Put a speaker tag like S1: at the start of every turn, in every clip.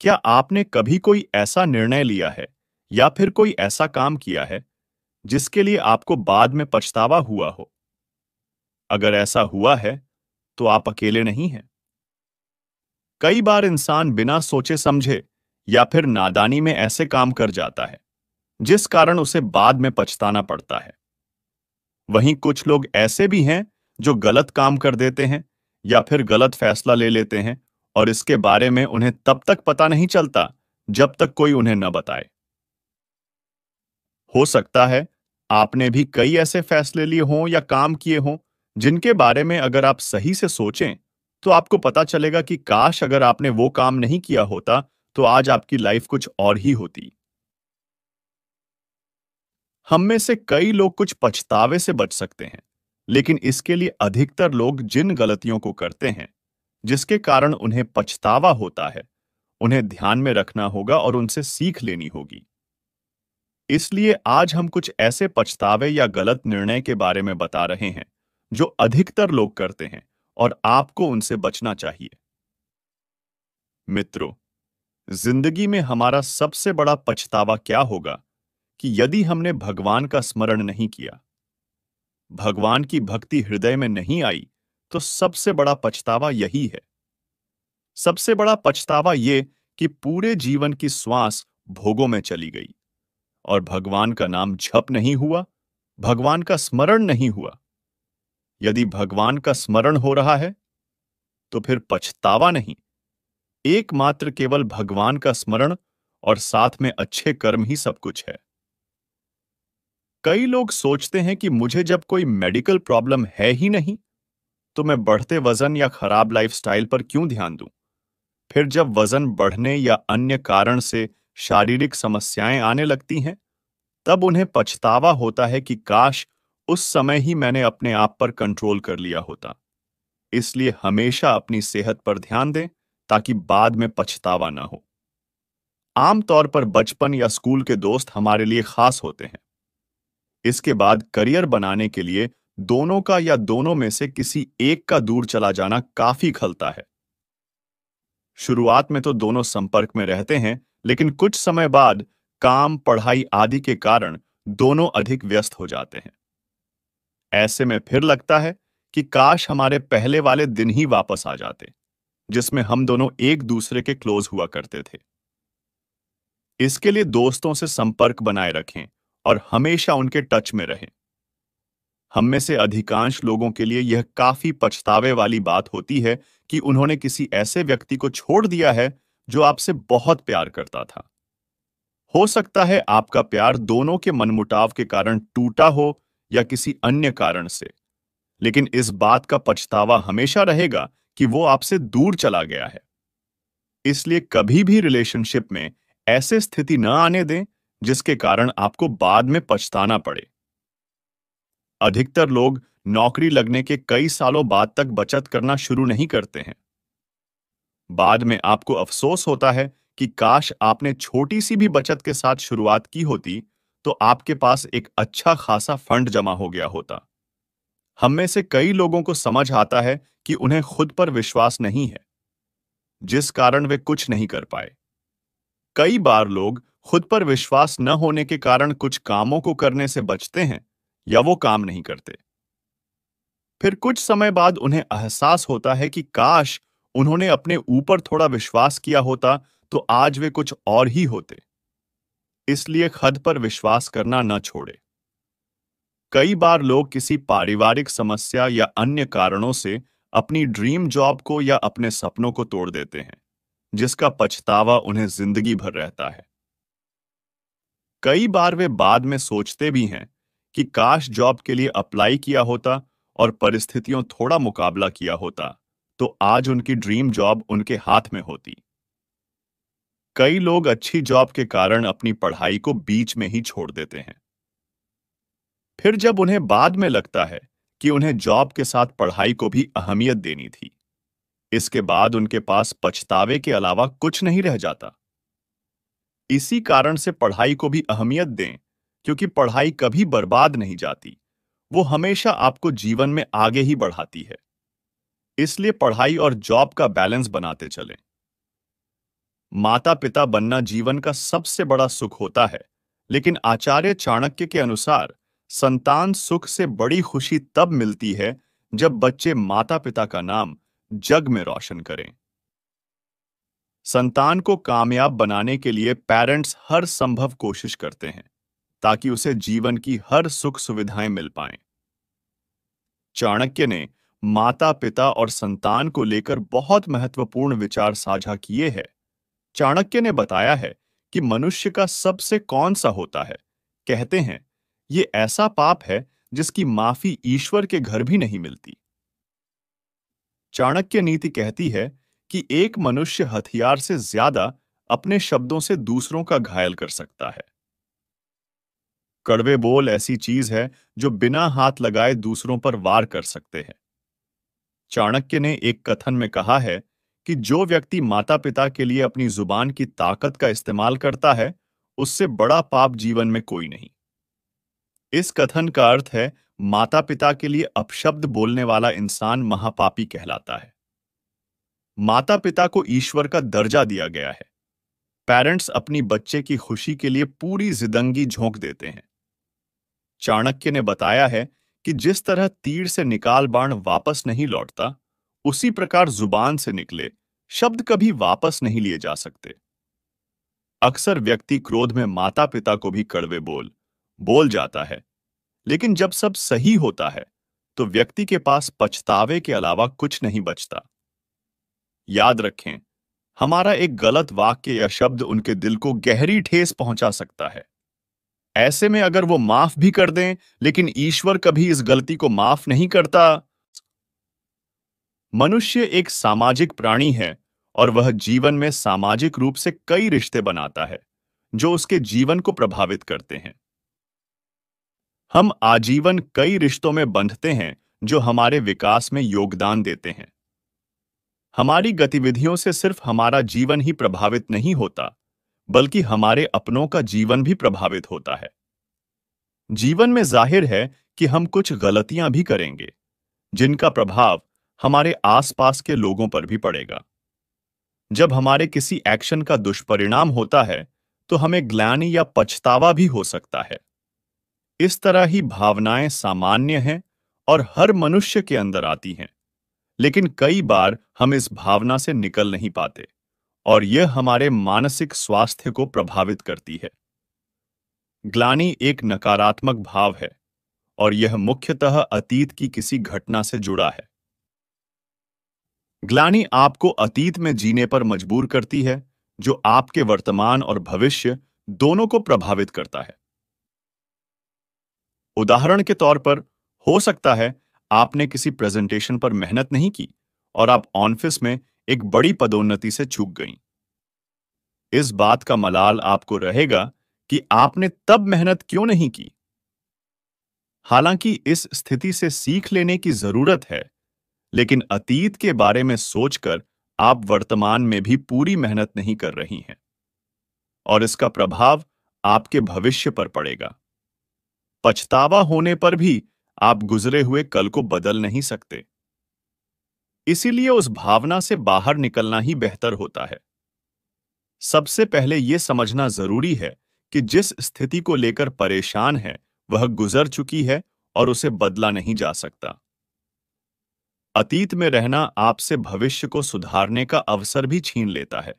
S1: क्या आपने कभी कोई ऐसा निर्णय लिया है या फिर कोई ऐसा काम किया है जिसके लिए आपको बाद में पछतावा हुआ हो अगर ऐसा हुआ है तो आप अकेले नहीं हैं कई बार इंसान बिना सोचे समझे या फिर नादानी में ऐसे काम कर जाता है जिस कारण उसे बाद में पछताना पड़ता है वहीं कुछ लोग ऐसे भी हैं जो गलत काम कर देते हैं या फिर गलत फैसला ले लेते हैं और इसके बारे में उन्हें तब तक पता नहीं चलता जब तक कोई उन्हें न बताए हो सकता है आपने भी कई ऐसे फैसले लिए हों या काम किए हों जिनके बारे में अगर आप सही से सोचें तो आपको पता चलेगा कि काश अगर आपने वो काम नहीं किया होता तो आज आपकी लाइफ कुछ और ही होती हम में से कई लोग कुछ पछतावे से बच सकते हैं लेकिन इसके लिए अधिकतर लोग जिन गलतियों को करते हैं जिसके कारण उन्हें पछतावा होता है उन्हें ध्यान में रखना होगा और उनसे सीख लेनी होगी इसलिए आज हम कुछ ऐसे पछतावे या गलत निर्णय के बारे में बता रहे हैं जो अधिकतर लोग करते हैं और आपको उनसे बचना चाहिए मित्रों जिंदगी में हमारा सबसे बड़ा पछतावा क्या होगा कि यदि हमने भगवान का स्मरण नहीं किया भगवान की भक्ति हृदय में नहीं आई तो सबसे बड़ा पछतावा यही है सबसे बड़ा पछतावा ये कि पूरे जीवन की श्वास भोगों में चली गई और भगवान का नाम झप नहीं हुआ भगवान का स्मरण नहीं हुआ यदि भगवान का स्मरण हो रहा है तो फिर पछतावा नहीं एकमात्र केवल भगवान का स्मरण और साथ में अच्छे कर्म ही सब कुछ है कई लोग सोचते हैं कि मुझे जब कोई मेडिकल प्रॉब्लम है ही नहीं तो मैं बढ़ते वजन या खराब लाइफस्टाइल पर क्यों ध्यान दूं? फिर जब वजन बढ़ने या अन्य कारण से शारीरिक समस्याएं आने लगती हैं तब उन्हें पछतावा होता है कि काश उस समय ही मैंने अपने आप पर कंट्रोल कर लिया होता इसलिए हमेशा अपनी सेहत पर ध्यान दें ताकि बाद में पछतावा ना हो आमतौर पर बचपन या स्कूल के दोस्त हमारे लिए खास होते हैं इसके बाद करियर बनाने के लिए दोनों का या दोनों में से किसी एक का दूर चला जाना काफी खलता है शुरुआत में तो दोनों संपर्क में रहते हैं लेकिन कुछ समय बाद काम पढ़ाई आदि के कारण दोनों अधिक व्यस्त हो जाते हैं ऐसे में फिर लगता है कि काश हमारे पहले वाले दिन ही वापस आ जाते जिसमें हम दोनों एक दूसरे के क्लोज हुआ करते थे इसके लिए दोस्तों से संपर्क बनाए रखें और हमेशा उनके टच में रहें हम में से अधिकांश लोगों के लिए यह काफी पछतावे वाली बात होती है कि उन्होंने किसी ऐसे व्यक्ति को छोड़ दिया है जो आपसे बहुत प्यार करता था हो सकता है आपका प्यार दोनों के मनमुटाव के कारण टूटा हो या किसी अन्य कारण से लेकिन इस बात का पछतावा हमेशा रहेगा कि वो आपसे दूर चला गया है इसलिए कभी भी रिलेशनशिप में ऐसे स्थिति न आने दें जिसके कारण आपको बाद में पछताना पड़े अधिकतर लोग नौकरी लगने के कई सालों बाद तक बचत करना शुरू नहीं करते हैं बाद में आपको अफसोस होता है कि काश आपने छोटी सी भी बचत के साथ शुरुआत की होती तो आपके पास एक अच्छा खासा फंड जमा हो गया होता हम में से कई लोगों को समझ आता है कि उन्हें खुद पर विश्वास नहीं है जिस कारण वे कुछ नहीं कर पाए कई बार लोग खुद पर विश्वास न होने के कारण कुछ कामों को करने से बचते हैं या वो काम नहीं करते फिर कुछ समय बाद उन्हें एहसास होता है कि काश उन्होंने अपने ऊपर थोड़ा विश्वास किया होता तो आज वे कुछ और ही होते इसलिए खद पर विश्वास करना न छोड़े कई बार लोग किसी पारिवारिक समस्या या अन्य कारणों से अपनी ड्रीम जॉब को या अपने सपनों को तोड़ देते हैं जिसका पछतावा उन्हें जिंदगी भर रहता है कई बार वे बाद में सोचते भी हैं कि काश जॉब के लिए अप्लाई किया होता और परिस्थितियों थोड़ा मुकाबला किया होता तो आज उनकी ड्रीम जॉब उनके हाथ में होती कई लोग अच्छी जॉब के कारण अपनी पढ़ाई को बीच में ही छोड़ देते हैं फिर जब उन्हें बाद में लगता है कि उन्हें जॉब के साथ पढ़ाई को भी अहमियत देनी थी इसके बाद उनके पास पछतावे के अलावा कुछ नहीं रह जाता इसी कारण से पढ़ाई को भी अहमियत दें क्योंकि पढ़ाई कभी बर्बाद नहीं जाती वो हमेशा आपको जीवन में आगे ही बढ़ाती है इसलिए पढ़ाई और जॉब का बैलेंस बनाते चलें माता पिता बनना जीवन का सबसे बड़ा सुख होता है लेकिन आचार्य चाणक्य के अनुसार संतान सुख से बड़ी खुशी तब मिलती है जब बच्चे माता पिता का नाम जग में रोशन करें संतान को कामयाब बनाने के लिए पेरेंट्स हर संभव कोशिश करते हैं ताकि उसे जीवन की हर सुख सुविधाएं मिल पाए चाणक्य ने माता पिता और संतान को लेकर बहुत महत्वपूर्ण विचार साझा किए हैं चाणक्य ने बताया है कि मनुष्य का सबसे कौन सा होता है कहते हैं ये ऐसा पाप है जिसकी माफी ईश्वर के घर भी नहीं मिलती चाणक्य नीति कहती है कि एक मनुष्य हथियार से ज्यादा अपने शब्दों से दूसरों का घायल कर सकता है कड़वे बोल ऐसी चीज है जो बिना हाथ लगाए दूसरों पर वार कर सकते हैं चाणक्य ने एक कथन में कहा है कि जो व्यक्ति माता पिता के लिए अपनी जुबान की ताकत का इस्तेमाल करता है उससे बड़ा पाप जीवन में कोई नहीं इस कथन का अर्थ है माता पिता के लिए अपशब्द बोलने वाला इंसान महापापी कहलाता है माता पिता को ईश्वर का दर्जा दिया गया है पेरेंट्स अपनी बच्चे की खुशी के लिए पूरी जिंदगी झोंक देते हैं चाणक्य ने बताया है कि जिस तरह तीर से निकाल बाण वापस नहीं लौटता उसी प्रकार जुबान से निकले शब्द कभी वापस नहीं लिए जा सकते अक्सर व्यक्ति क्रोध में माता पिता को भी कड़वे बोल बोल जाता है लेकिन जब सब सही होता है तो व्यक्ति के पास पछतावे के अलावा कुछ नहीं बचता याद रखें हमारा एक गलत वाक्य या शब्द उनके दिल को गहरी ठेस पहुंचा सकता है ऐसे में अगर वो माफ भी कर दें लेकिन ईश्वर कभी इस गलती को माफ नहीं करता मनुष्य एक सामाजिक प्राणी है और वह जीवन में सामाजिक रूप से कई रिश्ते बनाता है जो उसके जीवन को प्रभावित करते हैं हम आजीवन कई रिश्तों में बंधते हैं जो हमारे विकास में योगदान देते हैं हमारी गतिविधियों से सिर्फ हमारा जीवन ही प्रभावित नहीं होता बल्कि हमारे अपनों का जीवन भी प्रभावित होता है जीवन में जाहिर है कि हम कुछ गलतियां भी करेंगे जिनका प्रभाव हमारे आसपास के लोगों पर भी पड़ेगा जब हमारे किसी एक्शन का दुष्परिणाम होता है तो हमें ग्लानी या पछतावा भी हो सकता है इस तरह ही भावनाएं सामान्य हैं और हर मनुष्य के अंदर आती हैं लेकिन कई बार हम इस भावना से निकल नहीं पाते और यह हमारे मानसिक स्वास्थ्य को प्रभावित करती है ग्लानी एक नकारात्मक भाव है और यह मुख्यतः अतीत की किसी घटना से जुड़ा है ग्लानी आपको अतीत में जीने पर मजबूर करती है जो आपके वर्तमान और भविष्य दोनों को प्रभावित करता है उदाहरण के तौर पर हो सकता है आपने किसी प्रेजेंटेशन पर मेहनत नहीं की और आप ऑफिस में एक बड़ी पदोन्नति से चूक गईं। इस बात का मलाल आपको रहेगा कि आपने तब मेहनत क्यों नहीं की हालांकि इस स्थिति से सीख लेने की जरूरत है लेकिन अतीत के बारे में सोचकर आप वर्तमान में भी पूरी मेहनत नहीं कर रही हैं और इसका प्रभाव आपके भविष्य पर पड़ेगा पछतावा होने पर भी आप गुजरे हुए कल को बदल नहीं सकते इसीलिए उस भावना से बाहर निकलना ही बेहतर होता है सबसे पहले यह समझना जरूरी है कि जिस स्थिति को लेकर परेशान है वह गुजर चुकी है और उसे बदला नहीं जा सकता अतीत में रहना आपसे भविष्य को सुधारने का अवसर भी छीन लेता है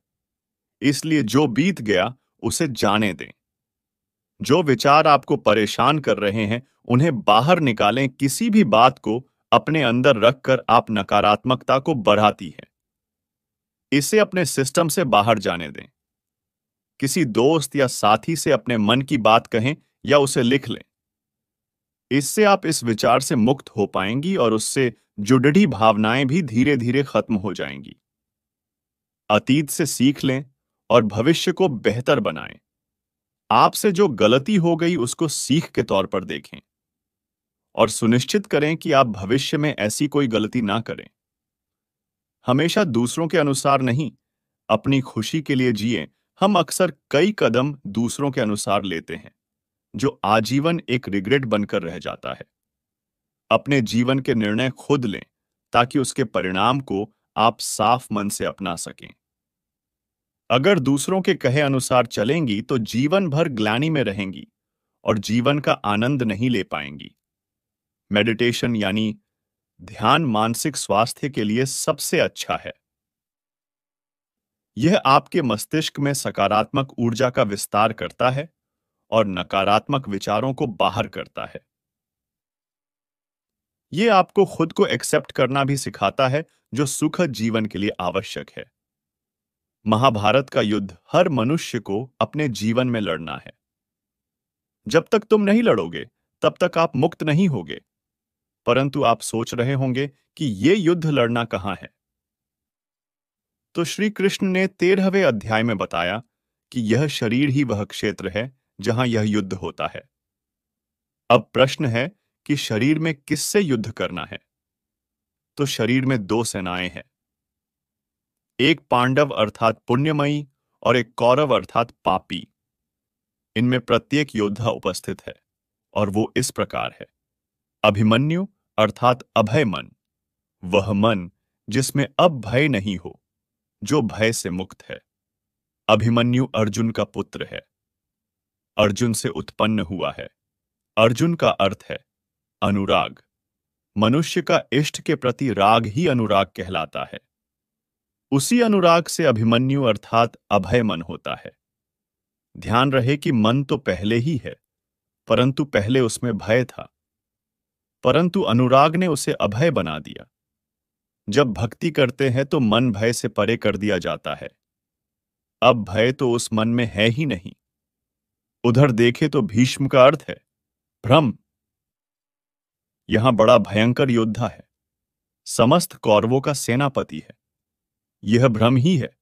S1: इसलिए जो बीत गया उसे जाने दें जो विचार आपको परेशान कर रहे हैं उन्हें बाहर निकालें किसी भी बात को अपने अंदर रखकर आप नकारात्मकता को बढ़ाती है इसे अपने सिस्टम से बाहर जाने दें किसी दोस्त या साथी से अपने मन की बात कहें या उसे लिख लें इससे आप इस विचार से मुक्त हो पाएंगी और उससे जुडढ़ी भावनाएं भी धीरे धीरे खत्म हो जाएंगी अतीत से सीख लें और भविष्य को बेहतर बनाएं आपसे जो गलती हो गई उसको सीख के तौर पर देखें और सुनिश्चित करें कि आप भविष्य में ऐसी कोई गलती ना करें हमेशा दूसरों के अनुसार नहीं अपनी खुशी के लिए जिए हम अक्सर कई कदम दूसरों के अनुसार लेते हैं जो आजीवन एक रिग्रेट बनकर रह जाता है अपने जीवन के निर्णय खुद लें ताकि उसके परिणाम को आप साफ मन से अपना सकें अगर दूसरों के कहे अनुसार चलेंगी तो जीवन भर ग्लानी में रहेंगी और जीवन का आनंद नहीं ले पाएंगी मेडिटेशन यानी ध्यान मानसिक स्वास्थ्य के लिए सबसे अच्छा है यह आपके मस्तिष्क में सकारात्मक ऊर्जा का विस्तार करता है और नकारात्मक विचारों को बाहर करता है ये आपको खुद को एक्सेप्ट करना भी सिखाता है जो सुखद जीवन के लिए आवश्यक है महाभारत का युद्ध हर मनुष्य को अपने जीवन में लड़ना है जब तक तुम नहीं लड़ोगे तब तक आप मुक्त नहीं होगे परंतु आप सोच रहे होंगे कि ये युद्ध लड़ना कहाँ है तो श्री कृष्ण ने तेरहवें अध्याय में बताया कि यह शरीर ही वह क्षेत्र है जहां यह युद्ध होता है अब प्रश्न है कि शरीर में किससे युद्ध करना है तो शरीर में दो सेनाएं हैं एक पांडव अर्थात पुण्यमयी और एक कौरव अर्थात पापी इनमें प्रत्येक योद्धा उपस्थित है और वो इस प्रकार है अभिमन्यु अर्थात अभय मन वह मन जिसमें अब भय नहीं हो जो भय से मुक्त है अभिमन्यु अर्जुन का पुत्र है अर्जुन से उत्पन्न हुआ है अर्जुन का अर्थ है अनुराग मनुष्य का इष्ट के प्रति राग ही अनुराग कहलाता है उसी अनुराग से अभिमन्यु अर्थात अभय मन होता है ध्यान रहे कि मन तो पहले ही है परंतु पहले उसमें भय था परंतु अनुराग ने उसे अभय बना दिया जब भक्ति करते हैं तो मन भय से परे कर दिया जाता है अब भय तो उस मन में है ही नहीं उधर देखे तो भीष्म का अर्थ है भ्रम यहां बड़ा भयंकर योद्धा है समस्त कौरवों का सेनापति है यह भ्रम ही है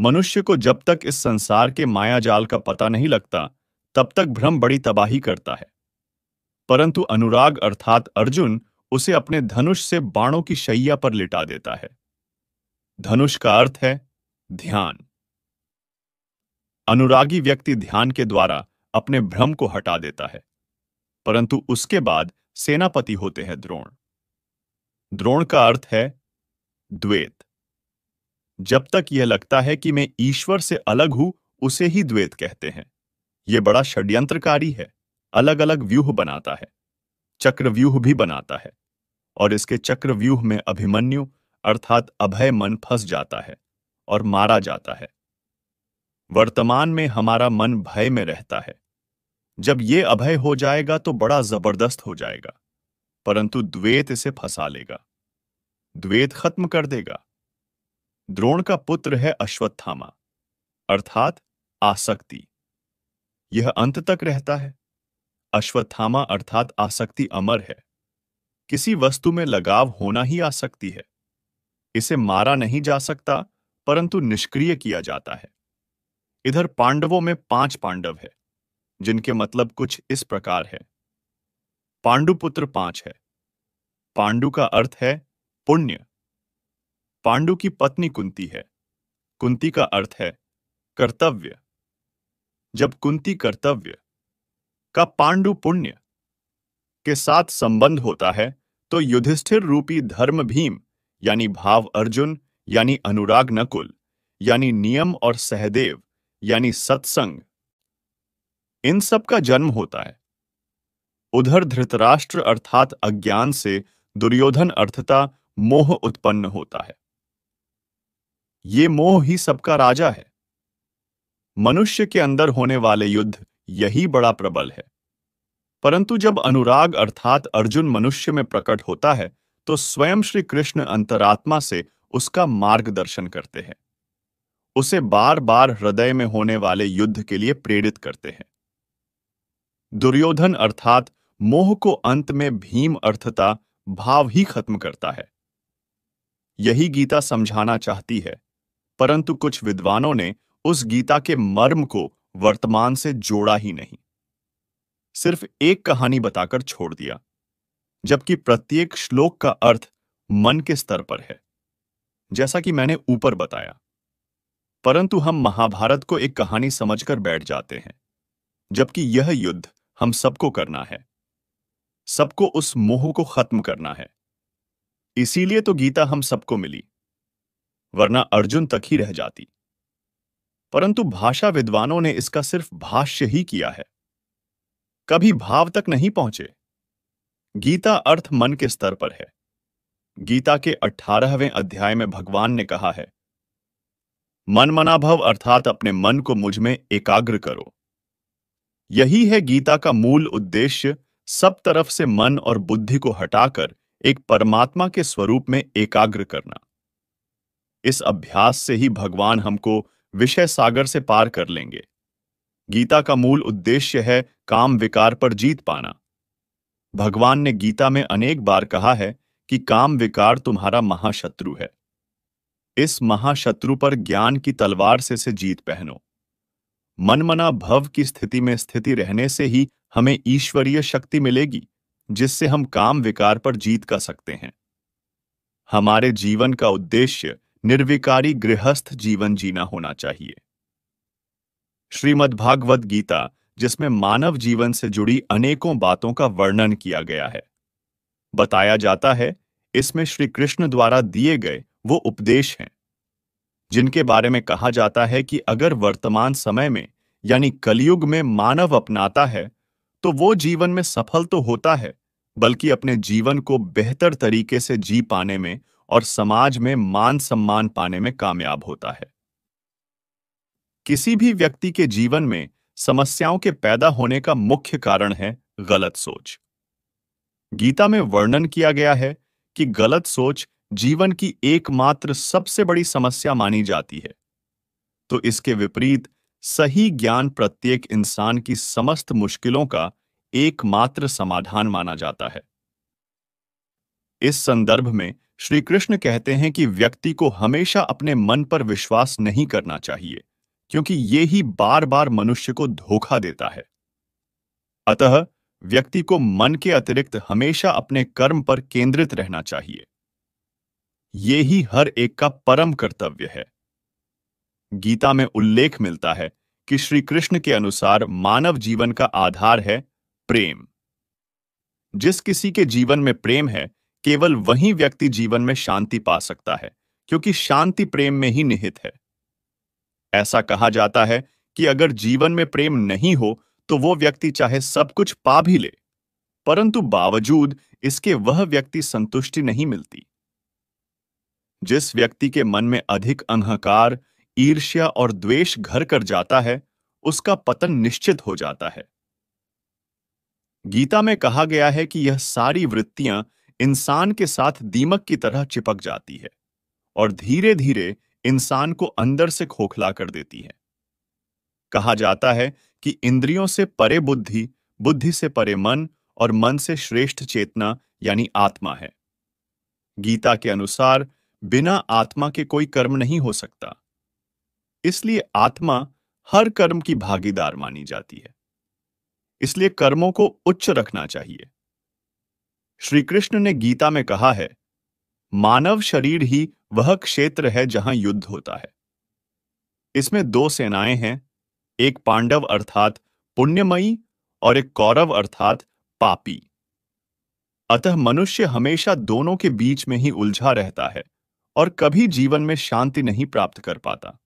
S1: मनुष्य को जब तक इस संसार के माया जाल का पता नहीं लगता तब तक भ्रम बड़ी तबाही करता है परंतु अनुराग अर्थात अर्जुन उसे अपने धनुष से बाणों की शैया पर लिटा देता है धनुष का अर्थ है ध्यान अनुरागी व्यक्ति ध्यान के द्वारा अपने भ्रम को हटा देता है परंतु उसके बाद सेनापति होते हैं द्रोण द्रोण का अर्थ है द्वेत जब तक यह लगता है कि मैं ईश्वर से अलग हूं उसे ही द्वेत कहते हैं यह बड़ा षड्यंत्रकारी है अलग अलग व्यूह बनाता है चक्रव्यूह भी बनाता है और इसके चक्रव्यूह में अभिमन्यु अर्थात अभय मन फंस जाता है और मारा जाता है वर्तमान में हमारा मन भय में रहता है जब ये अभय हो जाएगा तो बड़ा जबरदस्त हो जाएगा परंतु द्वेत इसे फंसा लेगा द्वेत खत्म कर देगा द्रोण का पुत्र है अश्वत्थामा अर्थात आसक्ति यह अंत तक रहता है अश्वत्थामा अर्थात आसक्ति अमर है किसी वस्तु में लगाव होना ही आसक्ति है इसे मारा नहीं जा सकता परंतु निष्क्रिय किया जाता है इधर पांडवों में पांच पांडव है जिनके मतलब कुछ इस प्रकार है पांडुपुत्र पांच है पांडु का अर्थ है पुण्य पांडु की पत्नी कुंती है कुंती का अर्थ है कर्तव्य जब कुंती कर्तव्य का पांडु पुण्य के साथ संबंध होता है तो युधिष्ठिर रूपी धर्म भीम यानी भाव अर्जुन यानी अनुराग नकुल यानी नियम और सहदेव यानी सत्संग इन सब का जन्म होता है उधर धृतराष्ट्र अर्थात अज्ञान से दुर्योधन अर्थता मोह उत्पन्न होता है ये मोह ही सबका राजा है मनुष्य के अंदर होने वाले युद्ध यही बड़ा प्रबल है परंतु जब अनुराग अर्थात अर्जुन मनुष्य में प्रकट होता है तो स्वयं श्री कृष्ण अंतरात्मा से उसका मार्गदर्शन करते हैं उसे बार बार हृदय में होने वाले युद्ध के लिए प्रेरित करते हैं दुर्योधन अर्थात मोह को अंत में भीम अर्थता भाव ही खत्म करता है यही गीता समझाना चाहती है परंतु कुछ विद्वानों ने उस गीता के मर्म को वर्तमान से जोड़ा ही नहीं सिर्फ एक कहानी बताकर छोड़ दिया जबकि प्रत्येक श्लोक का अर्थ मन के स्तर पर है जैसा कि मैंने ऊपर बताया परंतु हम महाभारत को एक कहानी समझकर बैठ जाते हैं जबकि यह युद्ध हम सबको करना है सबको उस मोह को खत्म करना है इसीलिए तो गीता हम सबको मिली वरना अर्जुन तक ही रह जाती परंतु भाषा विद्वानों ने इसका सिर्फ भाष्य ही किया है कभी भाव तक नहीं पहुंचे गीता अर्थ मन के स्तर पर है गीता के अठारहवें अध्याय में भगवान ने कहा है मन मनाभव अर्थात अपने मन को मुझ में एकाग्र करो यही है गीता का मूल उद्देश्य सब तरफ से मन और बुद्धि को हटाकर एक परमात्मा के स्वरूप में एकाग्र करना इस अभ्यास से ही भगवान हमको विषय सागर से पार कर लेंगे गीता का मूल उद्देश्य है काम विकार पर जीत पाना भगवान ने गीता में अनेक बार कहा है कि काम विकार तुम्हारा महाशत्रु है इस महाशत्रु पर ज्ञान की तलवार से से जीत पहनो मनमना भव की स्थिति में स्थिति रहने से ही हमें ईश्वरीय शक्ति मिलेगी जिससे हम काम विकार पर जीत कर सकते हैं हमारे जीवन का उद्देश्य निर्विकारी गृहस्थ जीवन जीना होना चाहिए श्रीमद् भागवत गीता जिसमें मानव जीवन से जुड़ी अनेकों बातों का वर्णन किया गया है बताया जाता है इसमें श्री कृष्ण द्वारा दिए गए वो उपदेश हैं जिनके बारे में कहा जाता है कि अगर वर्तमान समय में यानी कलयुग में मानव अपनाता है तो वो जीवन में सफल तो होता है बल्कि अपने जीवन को बेहतर तरीके से जी पाने में और समाज में मान सम्मान पाने में कामयाब होता है किसी भी व्यक्ति के जीवन में समस्याओं के पैदा होने का मुख्य कारण है गलत सोच गीता में वर्णन किया गया है कि गलत सोच जीवन की एकमात्र सबसे बड़ी समस्या मानी जाती है तो इसके विपरीत सही ज्ञान प्रत्येक इंसान की समस्त मुश्किलों का एकमात्र समाधान माना जाता है इस संदर्भ में श्री कृष्ण कहते हैं कि व्यक्ति को हमेशा अपने मन पर विश्वास नहीं करना चाहिए क्योंकि ये ही बार बार मनुष्य को धोखा देता है अतः व्यक्ति को मन के अतिरिक्त हमेशा अपने कर्म पर केंद्रित रहना चाहिए ये ही हर एक का परम कर्तव्य है गीता में उल्लेख मिलता है कि श्री कृष्ण के अनुसार मानव जीवन का आधार है प्रेम जिस किसी के जीवन में प्रेम है केवल वही व्यक्ति जीवन में शांति पा सकता है क्योंकि शांति प्रेम में ही निहित है ऐसा कहा जाता है कि अगर जीवन में प्रेम नहीं हो तो वो व्यक्ति चाहे सब कुछ पा भी ले परंतु बावजूद इसके वह व्यक्ति संतुष्टि नहीं मिलती जिस व्यक्ति के मन में अधिक अहंकार ईर्ष्या और द्वेष घर कर जाता है उसका पतन निश्चित हो जाता है गीता में कहा गया है कि यह सारी वृत्तियां इंसान के साथ दीमक की तरह चिपक जाती है और धीरे धीरे इंसान को अंदर से खोखला कर देती है कहा जाता है कि इंद्रियों से परे बुद्धि बुद्धि से परे मन और मन से श्रेष्ठ चेतना यानी आत्मा है गीता के अनुसार बिना आत्मा के कोई कर्म नहीं हो सकता इसलिए आत्मा हर कर्म की भागीदार मानी जाती है इसलिए कर्मों को उच्च रखना चाहिए श्री कृष्ण ने गीता में कहा है मानव शरीर ही वह क्षेत्र है जहां युद्ध होता है इसमें दो सेनाएं हैं एक पांडव अर्थात पुण्यमयी और एक कौरव अर्थात पापी अतः मनुष्य हमेशा दोनों के बीच में ही उलझा रहता है और कभी जीवन में शांति नहीं प्राप्त कर पाता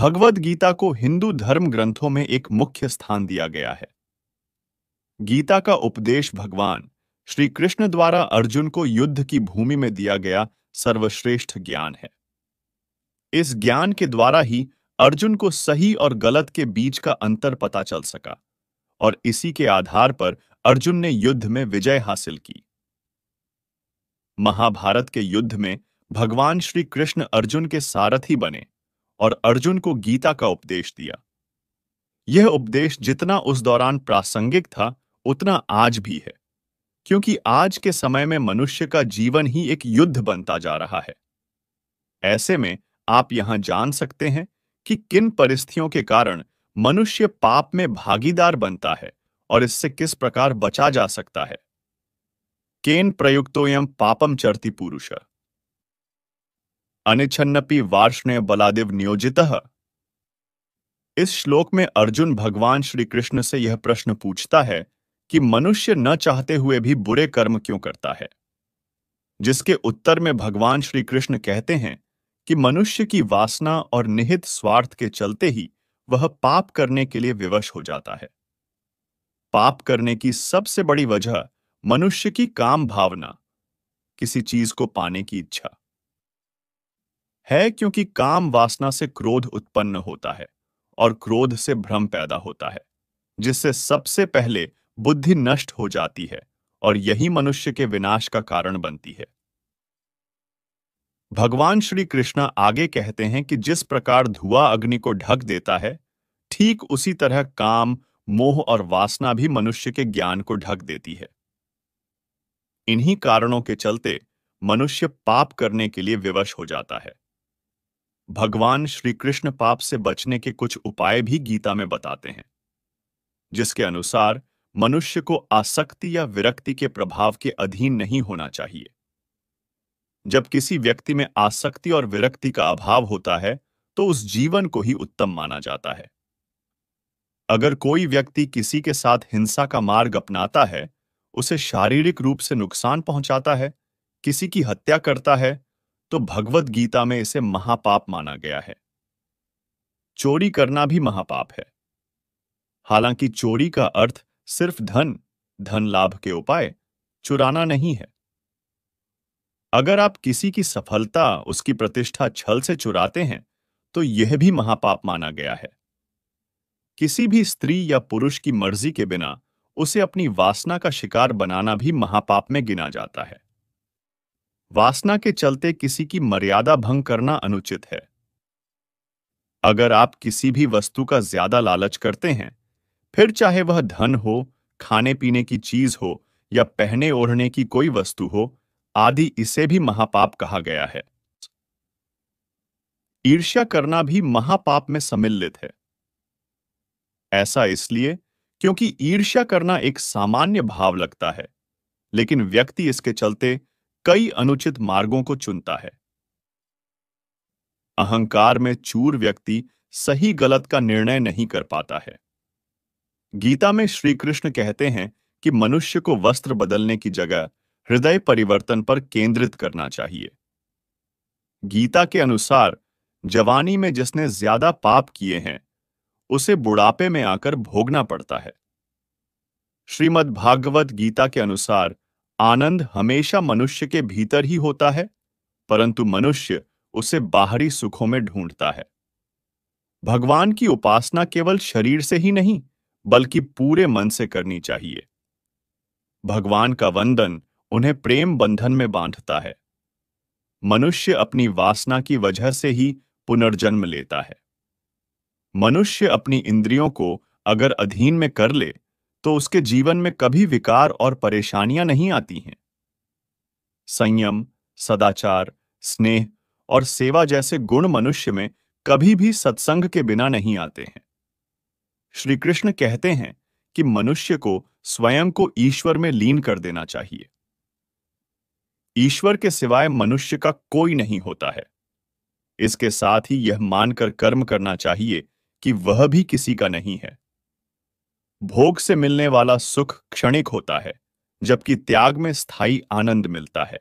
S1: भगवद गीता को हिंदू धर्म ग्रंथों में एक मुख्य स्थान दिया गया है गीता का उपदेश भगवान श्री कृष्ण द्वारा अर्जुन को युद्ध की भूमि में दिया गया सर्वश्रेष्ठ ज्ञान है इस ज्ञान के द्वारा ही अर्जुन को सही और गलत के बीच का अंतर पता चल सका और इसी के आधार पर अर्जुन ने युद्ध में विजय हासिल की महाभारत के युद्ध में भगवान श्री कृष्ण अर्जुन के सारथी बने और अर्जुन को गीता का उपदेश दिया यह उपदेश जितना उस दौरान प्रासंगिक था उतना आज भी है क्योंकि आज के समय में मनुष्य का जीवन ही एक युद्ध बनता जा रहा है ऐसे में आप यहां जान सकते हैं कि किन परिस्थितियों के कारण मनुष्य पाप में भागीदार बनता है और इससे किस प्रकार बचा जा सकता है केन प्रयुक्तोयम पापम चरति पुरुष अनिच्छन्नपि वार्ष्णय बलादेव नियोजित इस श्लोक में अर्जुन भगवान श्री कृष्ण से यह प्रश्न पूछता है कि मनुष्य न चाहते हुए भी बुरे कर्म क्यों करता है जिसके उत्तर में भगवान श्री कृष्ण कहते हैं कि मनुष्य की वासना और निहित स्वार्थ के चलते ही वह पाप करने के लिए विवश हो जाता है पाप करने की सबसे बड़ी वजह मनुष्य की काम भावना किसी चीज को पाने की इच्छा है क्योंकि काम वासना से क्रोध उत्पन्न होता है और क्रोध से भ्रम पैदा होता है जिससे सबसे पहले बुद्धि नष्ट हो जाती है और यही मनुष्य के विनाश का कारण बनती है भगवान श्री कृष्ण आगे कहते हैं कि जिस प्रकार धुआं अग्नि को ढक देता है ठीक उसी तरह काम मोह और वासना भी मनुष्य के ज्ञान को ढक देती है इन्हीं कारणों के चलते मनुष्य पाप करने के लिए विवश हो जाता है भगवान श्री कृष्ण पाप से बचने के कुछ उपाय भी गीता में बताते हैं जिसके अनुसार मनुष्य को आसक्ति या विरक्ति के प्रभाव के अधीन नहीं होना चाहिए जब किसी व्यक्ति में आसक्ति और विरक्ति का अभाव होता है तो उस जीवन को ही उत्तम माना जाता है अगर कोई व्यक्ति किसी के साथ हिंसा का मार्ग अपनाता है उसे शारीरिक रूप से नुकसान पहुंचाता है किसी की हत्या करता है तो भगवत गीता में इसे महापाप माना गया है चोरी करना भी महापाप है हालांकि चोरी का अर्थ सिर्फ धन धन लाभ के उपाय चुराना नहीं है अगर आप किसी की सफलता उसकी प्रतिष्ठा छल से चुराते हैं तो यह भी महापाप माना गया है किसी भी स्त्री या पुरुष की मर्जी के बिना उसे अपनी वासना का शिकार बनाना भी महापाप में गिना जाता है वासना के चलते किसी की मर्यादा भंग करना अनुचित है अगर आप किसी भी वस्तु का ज्यादा लालच करते हैं फिर चाहे वह धन हो खाने पीने की चीज हो या पहने ओढ़ने की कोई वस्तु हो आदि इसे भी महापाप कहा गया है ईर्ष्या करना भी महापाप में सम्मिलित है ऐसा इसलिए क्योंकि ईर्ष्या करना एक सामान्य भाव लगता है लेकिन व्यक्ति इसके चलते कई अनुचित मार्गों को चुनता है अहंकार में चूर व्यक्ति सही गलत का निर्णय नहीं कर पाता है गीता में श्री कृष्ण कहते हैं कि मनुष्य को वस्त्र बदलने की जगह हृदय परिवर्तन पर केंद्रित करना चाहिए गीता के अनुसार जवानी में जिसने ज्यादा पाप किए हैं उसे बुढ़ापे में आकर भोगना पड़ता है श्रीमद् भागवत गीता के अनुसार आनंद हमेशा मनुष्य के भीतर ही होता है परंतु मनुष्य उसे बाहरी सुखों में ढूंढता है भगवान की उपासना केवल शरीर से ही नहीं बल्कि पूरे मन से करनी चाहिए भगवान का वंदन उन्हें प्रेम बंधन में बांधता है मनुष्य अपनी वासना की वजह से ही पुनर्जन्म लेता है मनुष्य अपनी इंद्रियों को अगर अधीन में कर ले तो उसके जीवन में कभी विकार और परेशानियां नहीं आती हैं संयम सदाचार स्नेह और सेवा जैसे गुण मनुष्य में कभी भी सत्संग के बिना नहीं आते हैं श्री कृष्ण कहते हैं कि मनुष्य को स्वयं को ईश्वर में लीन कर देना चाहिए ईश्वर के सिवाय मनुष्य का कोई नहीं होता है इसके साथ ही यह मानकर कर्म करना चाहिए कि वह भी किसी का नहीं है भोग से मिलने वाला सुख क्षणिक होता है जबकि त्याग में स्थायी आनंद मिलता है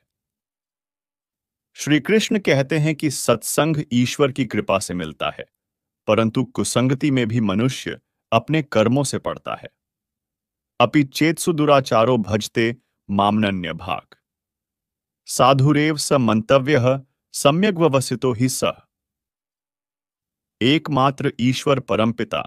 S1: श्री कृष्ण कहते हैं कि सत्संग ईश्वर की कृपा से मिलता है परंतु कुसंगति में भी मनुष्य अपने कर्मों से पड़ता है अपि चेतसु दुराचारो भजते मामनन्य भाग साधुरेव स मंतव्य सम्यक वसितो ही स एकमात्र ईश्वर परमपिता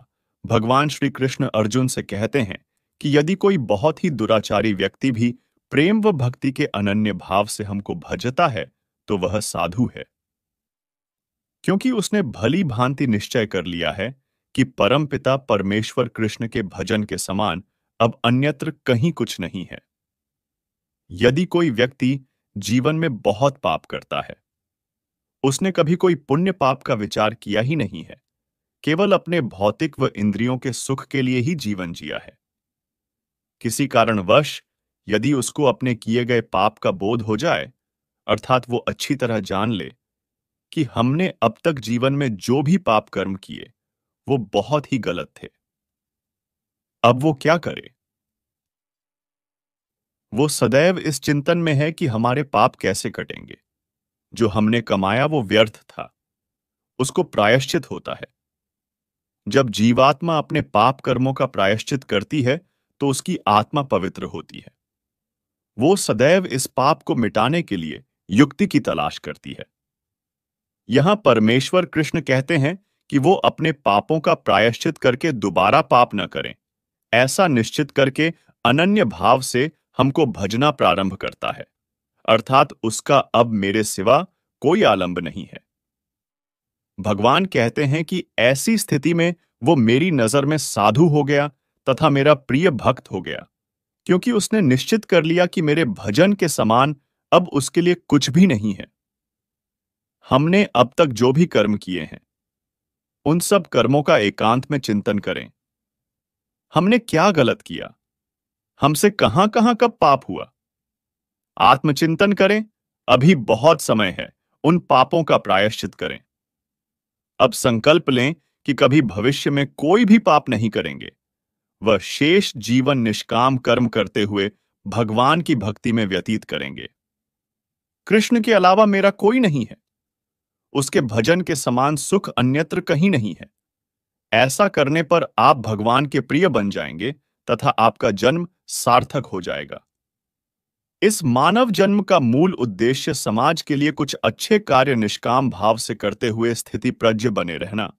S1: भगवान श्री कृष्ण अर्जुन से कहते हैं कि यदि कोई बहुत ही दुराचारी व्यक्ति भी प्रेम व भक्ति के अनन्य भाव से हमको भजता है तो वह साधु है क्योंकि उसने भली भांति निश्चय कर लिया है कि परम पिता परमेश्वर कृष्ण के भजन के समान अब अन्यत्र कहीं कुछ नहीं है यदि कोई व्यक्ति जीवन में बहुत पाप करता है उसने कभी कोई पुण्य पाप का विचार किया ही नहीं है केवल अपने भौतिक व इंद्रियों के सुख के लिए ही जीवन जिया है किसी कारणवश यदि उसको अपने किए गए पाप का बोध हो जाए अर्थात वो अच्छी तरह जान ले कि हमने अब तक जीवन में जो भी पाप कर्म किए वो बहुत ही गलत थे अब वो क्या करे वो सदैव इस चिंतन में है कि हमारे पाप कैसे कटेंगे जो हमने कमाया वो व्यर्थ था उसको प्रायश्चित होता है जब जीवात्मा अपने पाप कर्मों का प्रायश्चित करती है तो उसकी आत्मा पवित्र होती है वो सदैव इस पाप को मिटाने के लिए युक्ति की तलाश करती है यहां परमेश्वर कृष्ण कहते हैं कि वो अपने पापों का प्रायश्चित करके दोबारा पाप न करें ऐसा निश्चित करके अनन्य भाव से हमको भजना प्रारंभ करता है अर्थात उसका अब मेरे सिवा कोई आलंब नहीं है भगवान कहते हैं कि ऐसी स्थिति में वो मेरी नजर में साधु हो गया तथा मेरा प्रिय भक्त हो गया क्योंकि उसने निश्चित कर लिया कि मेरे भजन के समान अब उसके लिए कुछ भी नहीं है हमने अब तक जो भी कर्म किए हैं उन सब कर्मों का एकांत में चिंतन करें हमने क्या गलत किया हमसे कहां कहां कब पाप हुआ आत्मचिंतन करें अभी बहुत समय है उन पापों का प्रायश्चित करें अब संकल्प लें कि कभी भविष्य में कोई भी पाप नहीं करेंगे वह शेष जीवन निष्काम कर्म करते हुए भगवान की भक्ति में व्यतीत करेंगे कृष्ण के अलावा मेरा कोई नहीं है उसके भजन के समान सुख अन्यत्र कहीं नहीं है ऐसा करने पर आप भगवान के प्रिय बन जाएंगे तथा आपका जन्म सार्थक हो जाएगा इस मानव जन्म का मूल उद्देश्य समाज के लिए कुछ अच्छे कार्य निष्काम भाव से करते हुए स्थिति प्रज्ञ बने रहना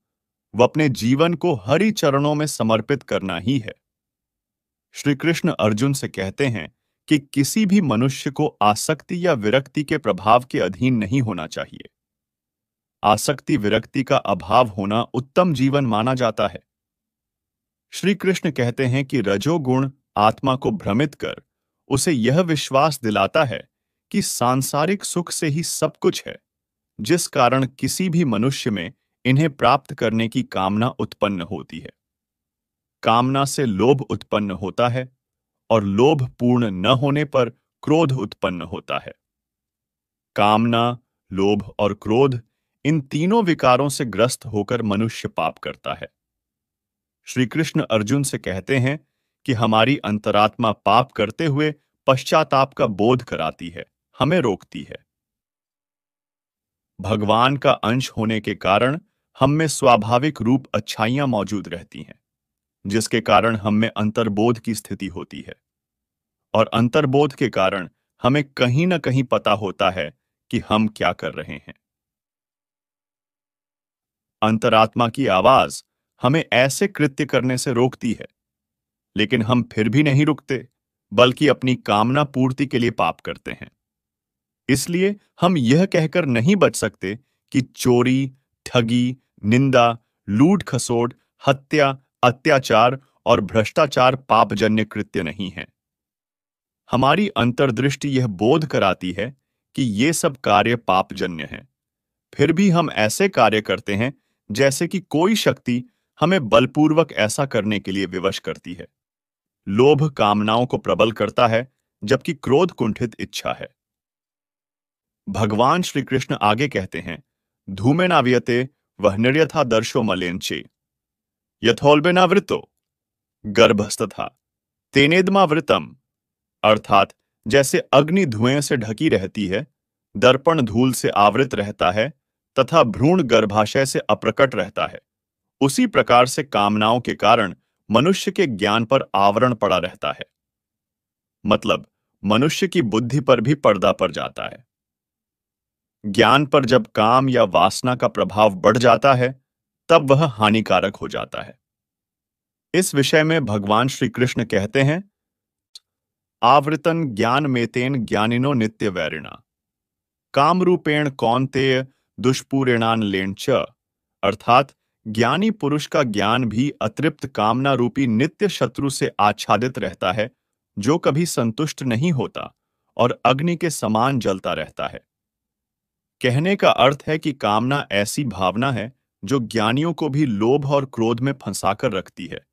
S1: व अपने जीवन को हरि चरणों में समर्पित करना ही है श्री कृष्ण अर्जुन से कहते हैं कि किसी भी मनुष्य को आसक्ति या विरक्ति के प्रभाव के अधीन नहीं होना चाहिए आसक्ति विरक्ति का अभाव होना उत्तम जीवन माना जाता है श्री कृष्ण कहते हैं कि रजोगुण आत्मा को भ्रमित कर उसे यह विश्वास दिलाता है कि सांसारिक सुख से ही सब कुछ है जिस कारण किसी भी मनुष्य में इन्हें प्राप्त करने की कामना उत्पन्न होती है कामना से लोभ उत्पन्न होता है और लोभ पूर्ण न होने पर क्रोध उत्पन्न होता है कामना लोभ और क्रोध इन तीनों विकारों से ग्रस्त होकर मनुष्य पाप करता है श्री कृष्ण अर्जुन से कहते हैं कि हमारी अंतरात्मा पाप करते हुए पश्चाताप का बोध कराती है हमें रोकती है भगवान का अंश होने के कारण हम में स्वाभाविक रूप अच्छाइयां मौजूद रहती हैं जिसके कारण हम में अंतर्बोध की स्थिति होती है और अंतर्बोध के कारण हमें कहीं ना कहीं पता होता है कि हम क्या कर रहे हैं अंतरात्मा की आवाज हमें ऐसे कृत्य करने से रोकती है लेकिन हम फिर भी नहीं रुकते बल्कि अपनी कामना पूर्ति के लिए पाप करते हैं इसलिए हम यह कहकर नहीं बच सकते कि चोरी ठगी निंदा लूट खसोट हत्या अत्याचार और भ्रष्टाचार पापजन्य कृत्य नहीं है हमारी अंतर्दृष्टि यह बोध कराती है कि ये सब कार्य पापजन्य हैं। फिर भी हम ऐसे कार्य करते हैं जैसे कि कोई शक्ति हमें बलपूर्वक ऐसा करने के लिए विवश करती है लोभ कामनाओं को प्रबल करता है जबकि क्रोध कुंठित इच्छा है भगवान श्री कृष्ण आगे कहते हैं धूमे धूमेनावियते वह निर्यथा दर्शो मलेनचे यथोल्बेनावृतो तेनेदमा तेनेदमावृतम अर्थात जैसे अग्नि धुएं से ढकी रहती है दर्पण धूल से आवृत रहता है तथा भ्रूण गर्भाशय से अप्रकट रहता है उसी प्रकार से कामनाओं के कारण मनुष्य के ज्ञान पर आवरण पड़ा रहता है मतलब मनुष्य की बुद्धि पर भी पर्दा पड़ जाता है ज्ञान पर जब काम या वासना का प्रभाव बढ़ जाता है तब वह हानिकारक हो जाता है इस विषय में भगवान श्री कृष्ण कहते हैं आवृतन ज्ञान मेतेन ज्ञानिनो नित्य वैरिणा काम रूपेण कौनतेय लेन च अर्थात ज्ञानी पुरुष का ज्ञान भी अतृप्त कामना रूपी नित्य शत्रु से आच्छादित रहता है जो कभी संतुष्ट नहीं होता और अग्नि के समान जलता रहता है कहने का अर्थ है कि कामना ऐसी भावना है जो ज्ञानियों को भी लोभ और क्रोध में फंसाकर रखती है